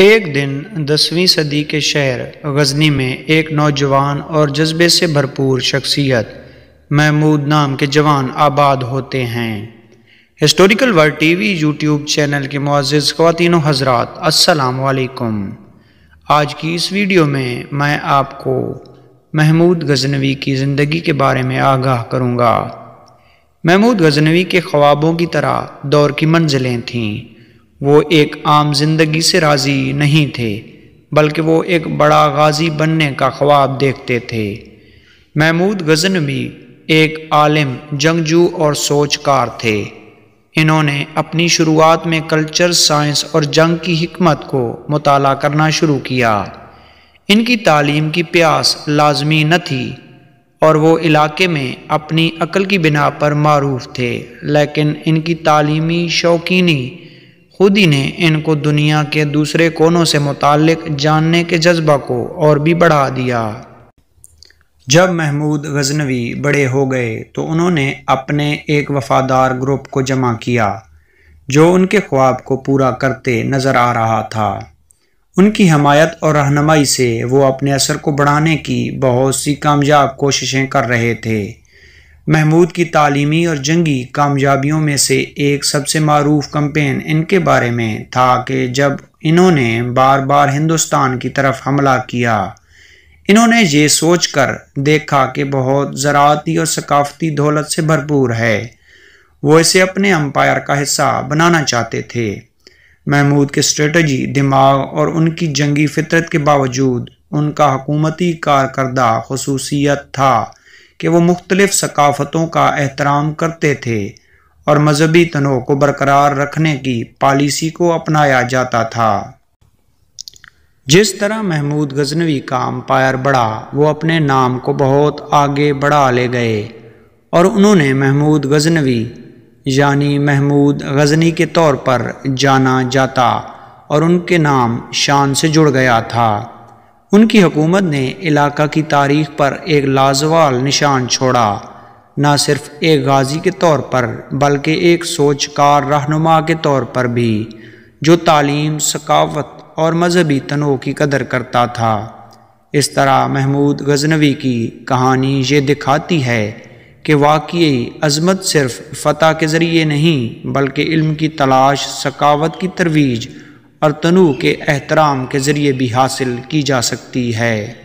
एक दिन दसवीं सदी के शहर गजनी में एक नौजवान और जज्बे से भरपूर शख्सियत महमूद नाम के जवान आबाद होते हैं historical T TV YouTube channel के मुआज़ ख़वातिन हजरात वालेकुम आज की इस वीडियो में मैं आपको महमूद गजनवी की ज़िंदगी के बारे में आगाह करूँगा महमूद गजनवी के ख्वाबों की तरह दौर की मंजिलें थीं वो एक आम जिंदगी से राज़ी नहीं थे बल्कि वो एक बड़ा गाजी बनने का ख्वाब देखते थे महमूद गज़न भी एक आलिम जंगजू और सोचकार थे इन्होंने अपनी शुरुआत में कल्चर साइंस और जंग की हमत को मताल करना शुरू किया इनकी तालीम की प्यास लाजमी न थी और वो इलाके में अपनी अकल की बिना पर मरूफ थे लेकिन इनकी तालीमी शौकीनी खुद ही ने इनको दुनिया के दूसरे कोनों से मुतक जानने के जज्बा को और भी बढ़ा दिया जब महमूद गजनवी बड़े हो गए तो उन्होंने अपने एक वफादार ग्रुप को जमा किया जो उनके ख्वाब को पूरा करते नज़र आ रहा था उनकी हमायत और रहनमाई से वो अपने असर को बढ़ाने की बहुत सी कामयाब कोशिशें कर रहे थे महमूद की तालीमी और जंगी कामयाबियों में से एक सबसे मरूफ कम्पेन इनके बारे में था कि जब इन्होंने बार बार हिंदुस्तान की तरफ हमला किया इन्होंने ये सोच कर देखा कि बहुत ज़राती और सकाफती दौलत से भरपूर है वो इसे अपने अम्पायर का हिस्सा बनाना चाहते थे महमूद के स्ट्रेटजी दिमाग और उनकी जंगी फितरत के बावजूद उनका हकूमती कारकरदा खसूसियत था कि वो मुख्तलिफ़ सकाफ़तों का एहतराम करते थे और मजहबी तनों को बरकरार रखने की पॉलिसी को अपनाया जाता था जिस तरह महमूद गजनवी का अम्पायर बढ़ा वो अपने नाम को बहुत आगे बढ़ा ले गए और उन्होंने महमूद गजनवी यानी महमूद गजनी के तौर पर जाना जाता और उनके नाम शान से जुड़ गया था उनकी हुकूमत ने इलाका की तारीख पर एक लाजवाल निशान छोड़ा न सिर्फ एक गाजी के तौर पर बल्कि एक सोचकार रहनुमा के तौर पर भी जो तालीम सकावत और मजहबी तनो की कदर करता था इस तरह महमूद गजनवी की कहानी ये दिखाती है कि वाकई अजमत सिर्फ फतह के ज़रिए नहीं बल्कि इल्म की तलाश सकावत की तरवीज और तनु के एहतराम के ज़रिए भी हासिल की जा सकती है